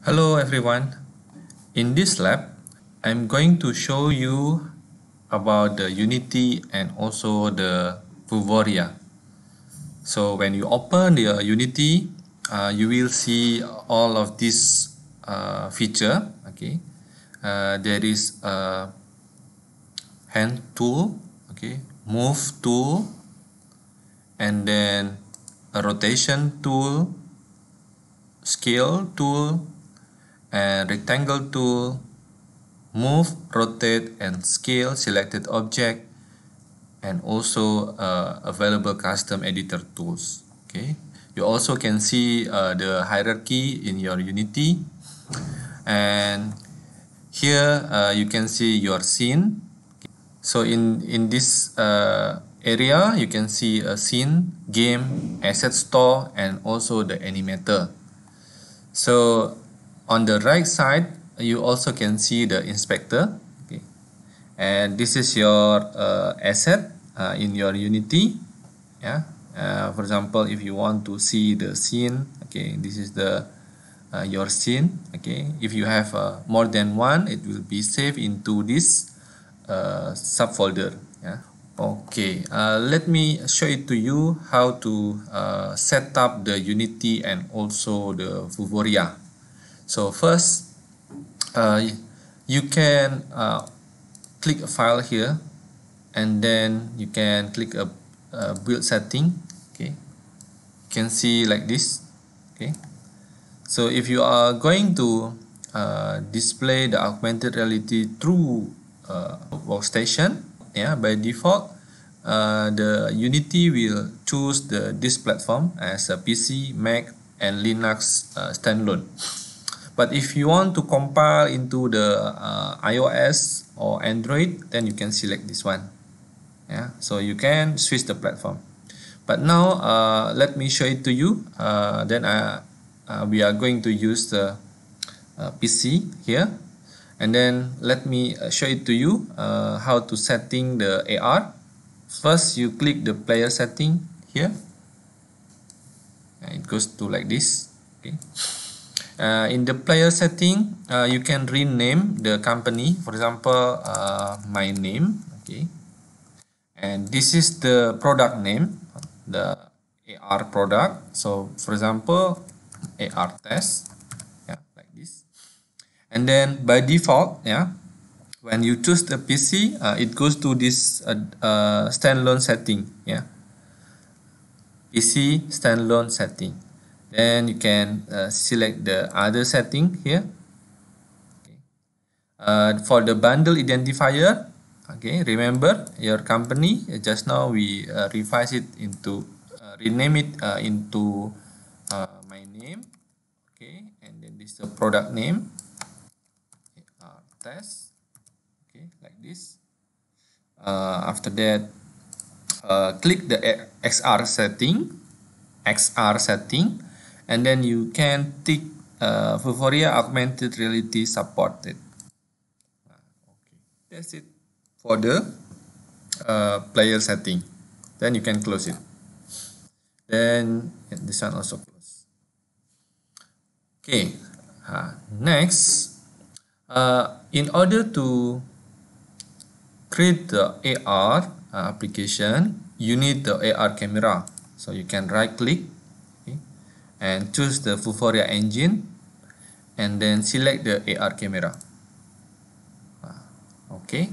Hello everyone. In this lab, I'm going to show you about the Unity and also the Vuvoria. So when you open the Unity, uh, you will see all of this uh, feature. Okay, uh, there is a hand tool, okay, move tool, and then a rotation tool, scale tool, and rectangle tool, move, rotate and scale selected object and also uh, available custom editor tools. Okay, You also can see uh, the hierarchy in your Unity and here uh, you can see your scene. So in, in this uh, area you can see a scene, game, asset store and also the animator. So on the right side you also can see the inspector okay and this is your uh, asset uh, in your unity yeah uh, for example if you want to see the scene okay this is the uh, your scene okay if you have uh, more than one it will be saved into this uh, subfolder yeah okay let me show it to you how to set up the unity and also the Vuvoria so first, uh, you can uh, click a file here and then you can click a, a build setting okay you can see like this okay so if you are going to uh, display the augmented reality through uh, workstation yeah by default uh, the unity will choose the this platform as a pc mac and linux uh, standalone but if you want to compile into the uh, iOS or Android, then you can select this one. Yeah, so you can switch the platform. But now uh, let me show it to you. Uh, then I, uh, we are going to use the uh, PC here. And then let me uh, show it to you how to setting the AR. First, you click the player setting here. And it goes to like this. Okay uh, in the player setting uh, you can rename the company for example uh, my name okay and this is the product name the AR product so for example AR test yeah like this and then by default yeah when you choose the PC uh, it goes to this uh, uh, standalone setting yeah PC standalone setting then you can uh, select the other setting here okay. uh, for the bundle identifier okay remember your company just now we uh, revise it into uh, rename it uh, into uh, my name okay and then this is the product name test okay like this after that click the XR setting XR setting and then you can tick uh, Vuforia augmented reality supported okay that's it for the uh, player setting then you can close it then this one also close okay uh, next uh, in order to create the AR uh, application you need the AR camera so you can right click and choose the Fuforia engine and then select the AR camera ah, okay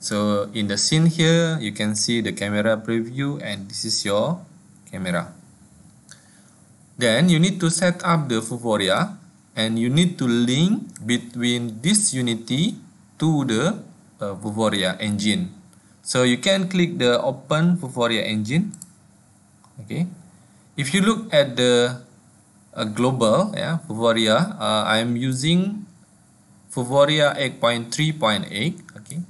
so in the scene here you can see the camera preview and this is your camera then you need to set up the Fuforia and you need to link between this unity to the uh, engine so you can click the open Fuforia engine okay if you look at the a global yeah uh, I am using Favoria 8.3.8 okay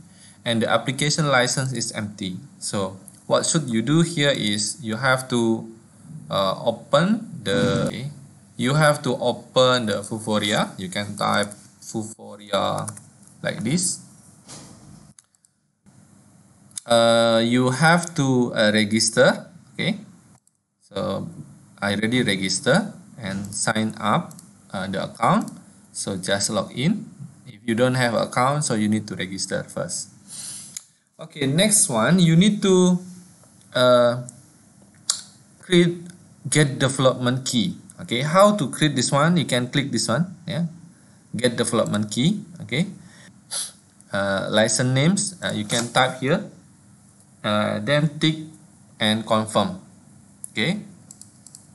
and the application license is empty so what should you do here is you have to uh, open the okay, you have to open the Fuforia you can type Fuforia like this uh, you have to uh, register okay so I already register and sign up uh, the account so just log in if you don't have account so you need to register first okay next one you need to uh, create get development key okay how to create this one you can click this one yeah get development key okay uh, license names uh, you can type here uh, then tick and confirm okay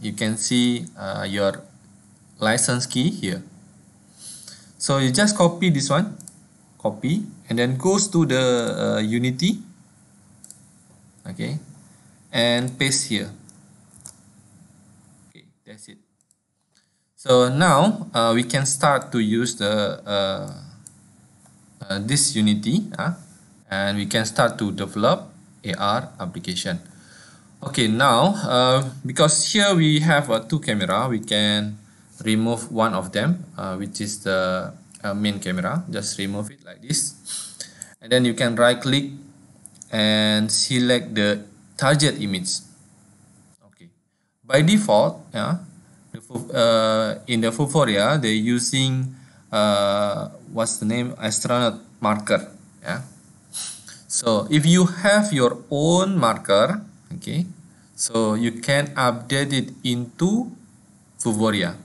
you can see uh, your license key here so you just copy this one copy and then goes to the uh, unity okay and paste here okay that's it so now uh, we can start to use the uh, uh, this unity uh, and we can start to develop AR application okay now uh, because here we have uh, two camera we can remove one of them uh, which is the uh, main camera just remove it like this and then you can right click and select the target image okay by default yeah uh, in the Fuforia they're using uh, what's the name astronaut marker yeah so if you have your own marker okay so you can update it into Vuvoria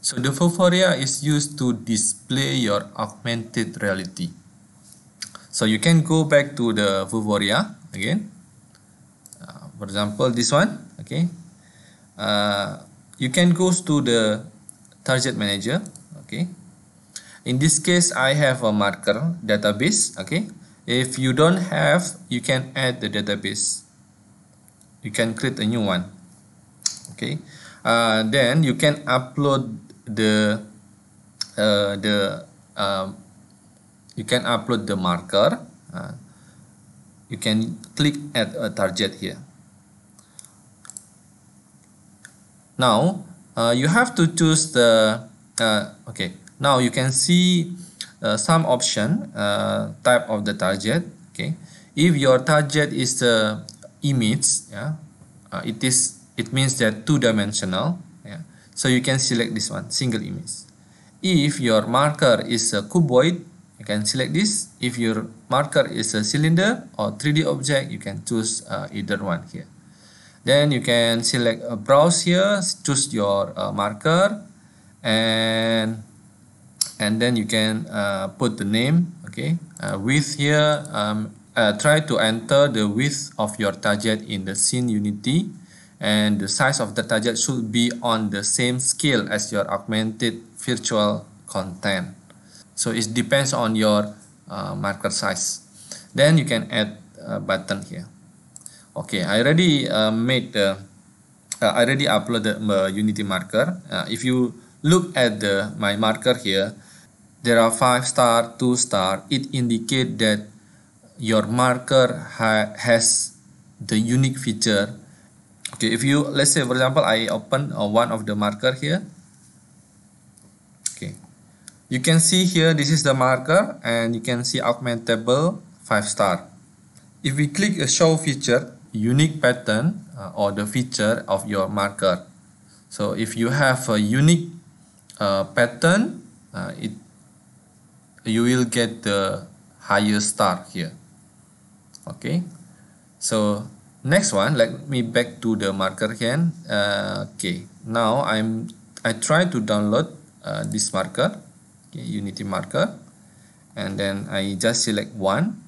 so the Vuvoria is used to display your augmented reality so you can go back to the Vuvoria again uh, for example this one okay uh, you can go to the target manager okay in this case I have a marker database okay if you don't have you can add the database you can create a new one okay uh, then you can upload the uh, the um, you can upload the marker uh, you can click at a target here now uh, you have to choose the uh, okay now you can see uh, some option type of the target okay if your target is the Image, yeah uh, it is it means they're two-dimensional yeah so you can select this one single image if your marker is a cuboid you can select this if your marker is a cylinder or 3d object you can choose uh, either one here then you can select a browse here choose your uh, marker and and then you can uh, put the name okay uh, width here um, uh, try to enter the width of your target in the scene unity and the size of the target should be on the same scale as your augmented virtual content. So it depends on your uh, marker size. Then you can add a button here. Okay, I already uh, made the, uh, I already uploaded the uh, Unity marker. Uh, if you look at the my marker here, there are five star, two star. It indicate that your marker ha has the unique feature okay if you let's say for example I open uh, one of the marker here okay you can see here this is the marker and you can see augmentable table 5 star if we click a show feature unique pattern uh, or the feature of your marker so if you have a unique uh, pattern uh, it you will get the highest star here okay so next one let me back to the marker again. uh, okay now I'm I try to download uh, this marker okay, unity marker and then I just select one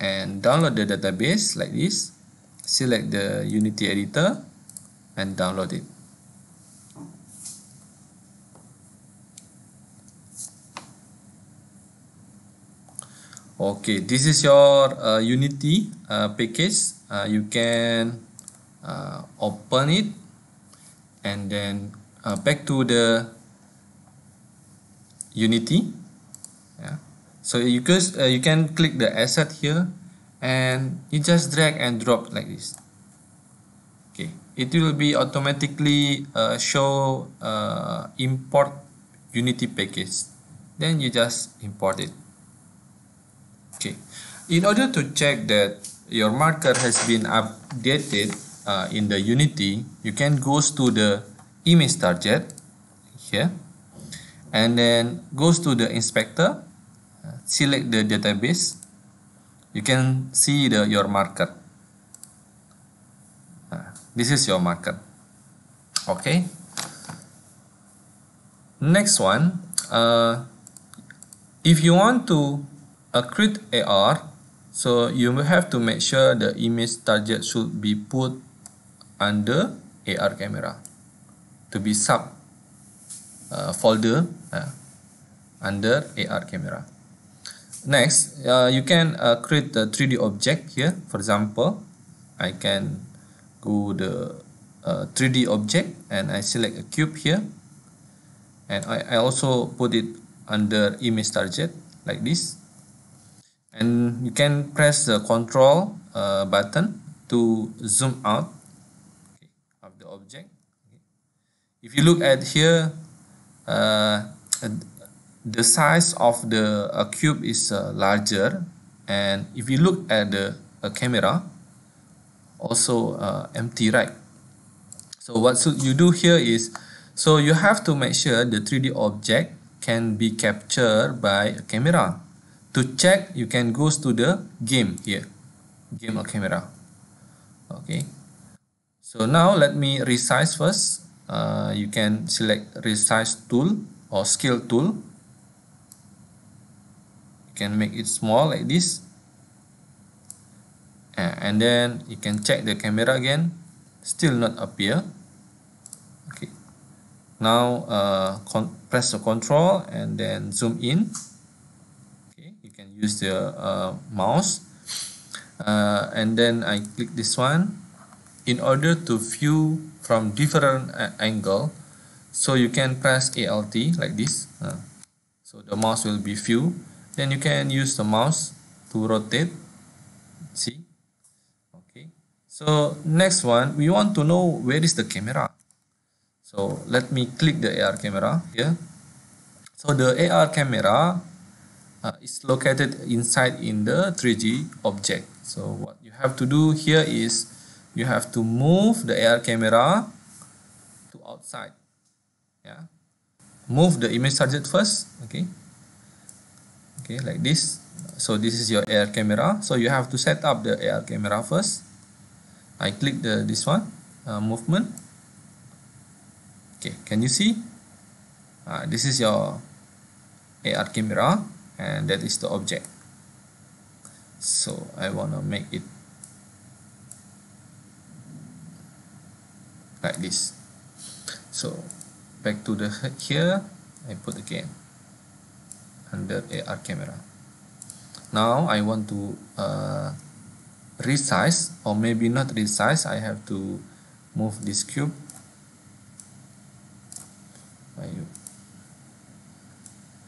and download the database like this select the unity editor and download it okay this is your uh, unity uh, package uh, you can uh, open it and then uh, back to the unity yeah so you can uh, you can click the asset here and you just drag and drop like this okay it will be automatically show import unity package then you just import it in order to check that your marker has been updated uh, in the Unity, you can go to the image target here and then goes to the inspector, uh, select the database, you can see the your marker. Uh, this is your marker. Okay. Next one, uh, if you want to Accurate AR, so you have to make sure the image target should be put under AR camera to be sub uh, folder uh, under AR camera. Next, uh, you can uh, create a 3D object here. For example, I can go the 3D uh, object and I select a cube here. And I, I also put it under image target like this and you can press the control uh, button to zoom out okay, of the object okay. if you look at here uh, the size of the uh, cube is uh, larger and if you look at the camera also uh, empty right so what should you do here is so you have to make sure the 3d object can be captured by a camera to check you can go to the game here game or camera okay so now let me resize first uh, you can select resize tool or scale tool you can make it small like this and then you can check the camera again still not appear okay now uh, press the control and then zoom in use the uh, mouse uh, and then I click this one in order to view from different uh, angle so you can press ALT like this uh, so the mouse will be view then you can use the mouse to rotate see okay so next one we want to know where is the camera so let me click the AR camera here so the AR camera uh, it's located inside in the 3G object. So what you have to do here is you have to move the AR camera to outside. Yeah, move the image target first. Okay. Okay, like this. So this is your AR camera. So you have to set up the AR camera first. I click the this one uh, movement. Okay, can you see? Uh, this is your AR camera and that is the object so I want to make it like this so back to the here I put again under AR camera now I want to uh, resize or maybe not resize I have to move this cube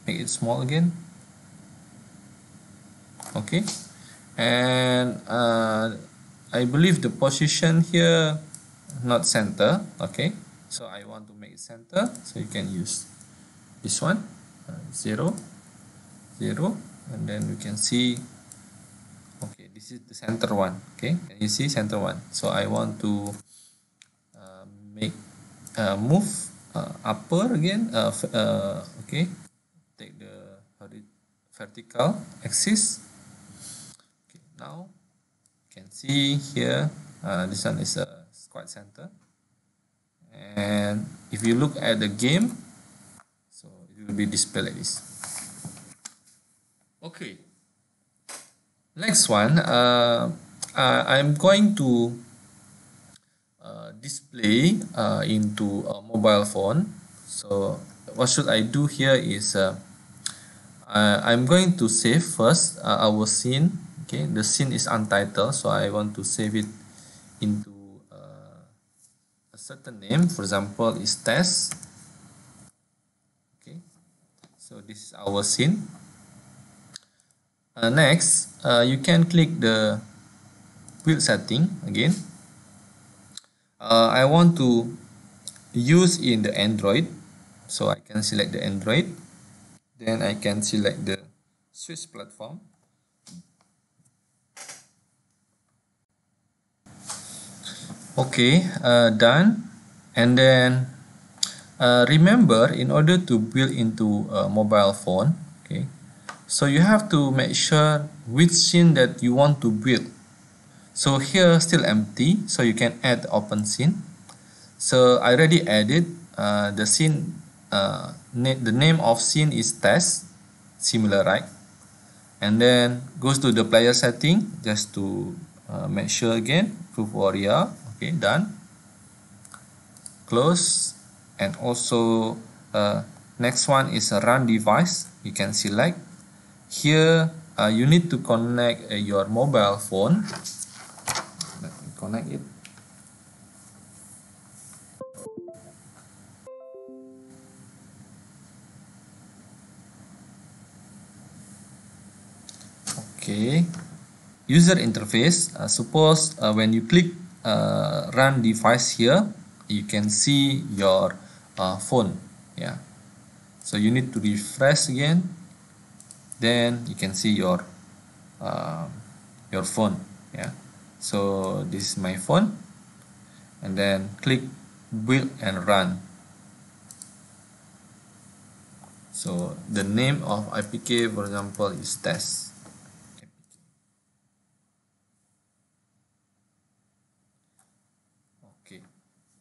make it small again okay and uh, I believe the position here not center okay so I want to make it center so you can use this one uh, 0 0 and then you can see okay this is the center one okay and you see center one so I want to uh, make uh, move uh, upper again uh, uh, okay take the vertical axis now you can see here uh, this one is a squad center and if you look at the game so it will be displayed like this okay next one uh, uh, I'm going to uh, display uh, into a mobile phone so what should I do here is uh, uh I'm going to save first uh, our scene okay the scene is untitled so I want to save it into uh, a certain name for example is test okay so this is our scene uh, next uh, you can click the build setting again uh, I want to use in the Android so I can select the Android then I can select the switch platform okay uh, done and then uh, remember in order to build into a mobile phone okay so you have to make sure which scene that you want to build so here still empty so you can add open scene so I already added uh, the scene uh, na the name of scene is test similar right and then goes to the player setting just to uh, make sure again proof warrior okay done close and also uh, next one is a run device you can select here uh, you need to connect uh, your mobile phone let me connect it okay user interface uh, suppose uh, when you click uh, run device here you can see your uh, phone yeah so you need to refresh again then you can see your uh, your phone yeah so this is my phone and then click build and run so the name of IPK for example is test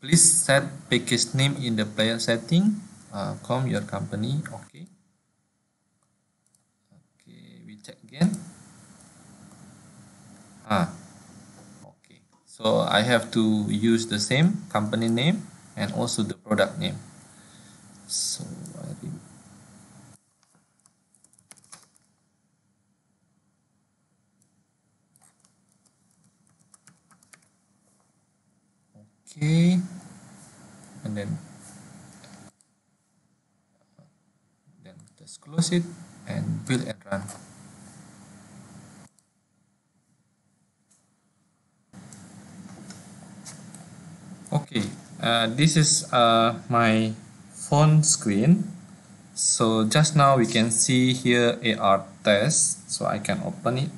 please set package name in the player setting uh, com your company okay okay we check again ah okay so I have to use the same company name and also the product name so okay and then then just close it and build and run okay uh, this is uh, my phone screen so just now we can see here AR test so I can open it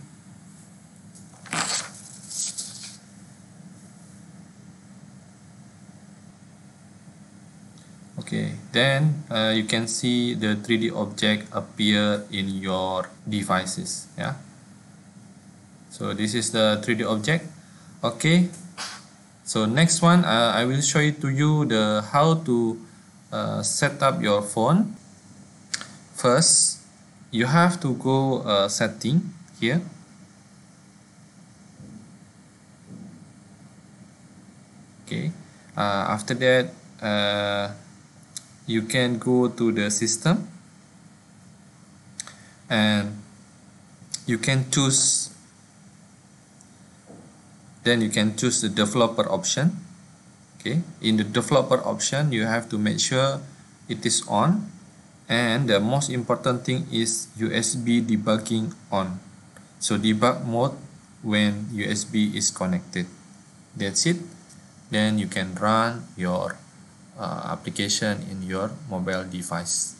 then uh, you can see the 3d object appear in your devices yeah so this is the 3d object okay so next one uh, I will show it to you the how to uh, set up your phone first you have to go uh, setting here okay uh, after that uh, you can go to the system and you can choose then you can choose the developer option okay in the developer option you have to make sure it is on and the most important thing is USB debugging on so debug mode when USB is connected that's it then you can run your uh, application in your mobile device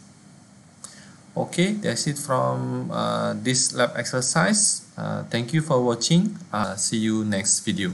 okay that's it from uh, this lab exercise uh, thank you for watching uh, see you next video